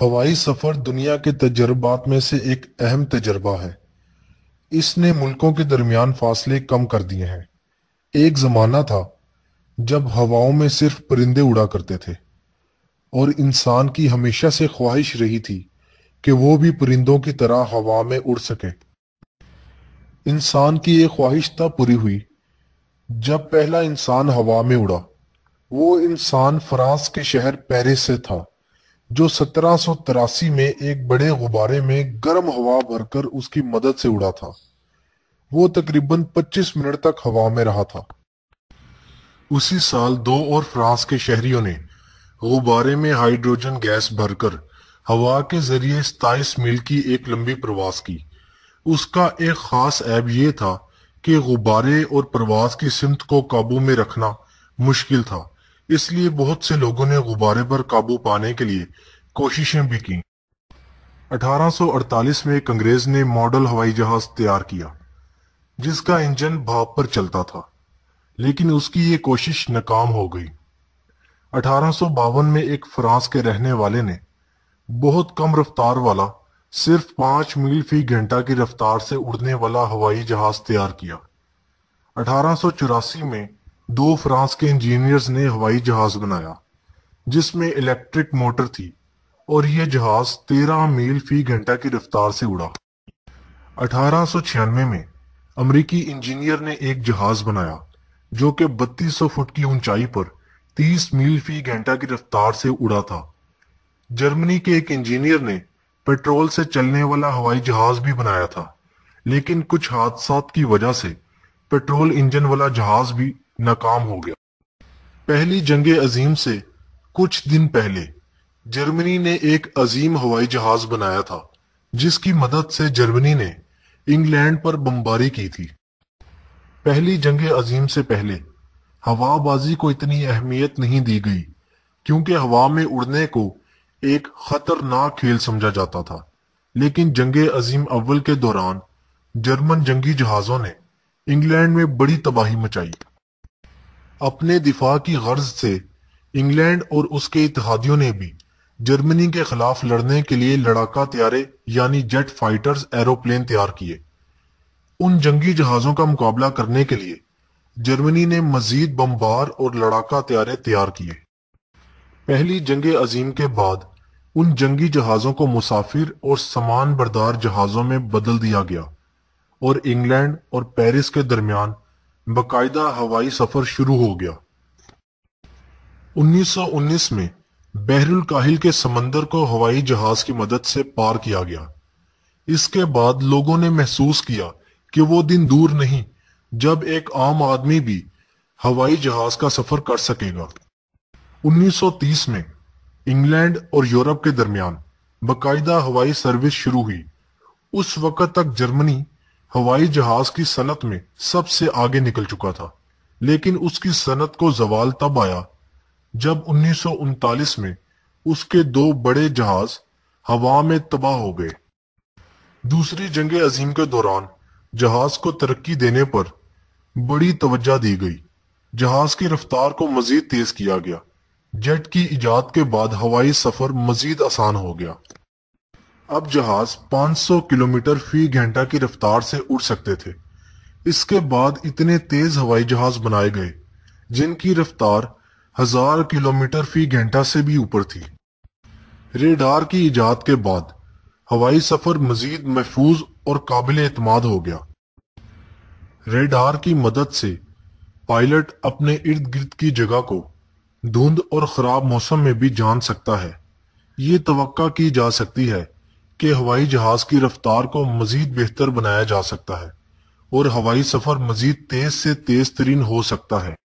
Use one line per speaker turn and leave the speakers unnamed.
हवाई सफ़र दुनिया के तजर्बात में से एक अहम तजर्बा है इसने मुल्कों के दरमियान फासले कम कर दिए हैं एक ज़माना था जब हवाओं में सिर्फ परिंदे उड़ा करते थे और इंसान की हमेशा से ख्वाहिश रही थी कि वो भी परिंदों की तरह हवा में उड़ सके इंसान की ये ख्वाहिश तब पूरी हुई जब पहला इंसान हवा में उड़ा वो इंसान फ्रांस के शहर पेरिस से था जो सत्रह में एक बड़े गुब्बारे में गर्म हवा भरकर उसकी मदद से उड़ा था वो तकरीबन 25 मिनट तक हवा में रहा था उसी साल दो और फ्रांस के शहरियों ने गुब्बारे में हाइड्रोजन गैस भरकर हवा के जरिए सताईस मील की एक लंबी प्रवास की उसका एक खास ऐब यह था कि गुब्बारे और प्रवास की सिमत को काबू में रखना मुश्किल था इसलिए बहुत से लोगों ने गुब्बारे पर काबू पाने के लिए कोशिशें भी की 1848 में एक अंग्रेज ने मॉडल हवाई जहाज तैयार किया जिसका इंजन भाप पर चलता था लेकिन उसकी ये कोशिश नाकाम हो गई अठारह में एक फ्रांस के रहने वाले ने बहुत कम रफ्तार वाला सिर्फ पांच मील फी घंटा की रफ्तार से उड़ने वाला हवाई जहाज तैयार किया अठारह में दो फ्रांस के इंजीनियर्स ने हवाई जहाज बनाया जिसमें इलेक्ट्रिक मोटर थी और यह जहाज 13 मील फी घंटा की रफ्तार से उड़ा अठारह में अमरीकी इंजीनियर ने एक जहाज बनाया जो कि 3200 फुट की ऊंचाई पर 30 मील फी घंटा की रफ्तार से उड़ा था जर्मनी के एक इंजीनियर ने पेट्रोल से चलने वाला हवाई जहाज भी बनाया था लेकिन कुछ हादसा की वजह से पेट्रोल इंजन वाला जहाज भी नाकाम हो गया पहली जंग अजीम से कुछ दिन पहले जर्मनी ने एक अजीम हवाई जहाज बनाया था जिसकी मदद से जर्मनी ने इंग्लैंड पर बमबारी की थी पहली जंग अजीम से पहले हवाबाजी को इतनी अहमियत नहीं दी गई क्योंकि हवा में उड़ने को एक खतरनाक खेल समझा जाता था लेकिन जंग अजीम अव्वल के दौरान जर्मन जंगी जहाजों ने इंग्लैंड में बड़ी तबाही मचाई अपने दिफा की गर्ज से इंग्लैंड और उसके इतिहादियों ने भी जर्मनी के खिलाफ लड़ने के लिए लड़ाका त्यारे यानी जेट फाइटर्स एरोप्लेन तैयार किए उन जंगी जहाजों का मुकाबला करने के लिए जर्मनी ने मजीद बम्बार और लड़ाका त्यारे तैयार किए पहली जंग अजीम के बाद उन जंगी जहाजों को मुसाफिर और सामान बरदार जहाजों में बदल दिया गया और इंग्लैंड और पेरिस के दरमियान बाकायदा हवाई सफर शुरू हो गया 1919 में बहरुल काहिल के समंदर को हवाई जहाज की मदद से पार किया गया इसके बाद लोगों ने महसूस किया कि वो दिन दूर नहीं जब एक आम आदमी भी हवाई जहाज का सफर कर सकेगा 1930 में इंग्लैंड और यूरोप के दरमियान बाकायदा हवाई सर्विस शुरू हुई उस वक्त तक जर्मनी हवाई जहाज की सनत में सबसे आगे निकल चुका था लेकिन उसकी सनत को जवाल तब आया जब उन्नीस में उसके दो बड़े जहाज हवा में तबाह हो गए दूसरी जंग अजीम के दौरान जहाज को तरक्की देने पर बड़ी तवज्जा दी गई जहाज की रफ्तार को मजीद तेज किया गया जेट की इजाद के बाद हवाई सफर मजीद आसान हो गया अब जहाज 500 किलोमीटर फी घंटा की रफ्तार से उड़ सकते थे इसके बाद इतने तेज हवाई जहाज बनाए गए जिनकी रफ्तार हजार किलोमीटर फी घंटा से भी ऊपर थी रेडार की ईजाद के बाद हवाई सफर मजीद महफूज और काबिल एतमाद हो गया रेडार की मदद से पायलट अपने इर्द गिर्द की जगह को धुंध और खराब मौसम में भी जान सकता है ये तो की जा सकती है कि हवाई जहाज की रफ्तार को मजीद बेहतर बनाया जा सकता है और हवाई सफर मजीद तेज से तेज तरीन हो सकता है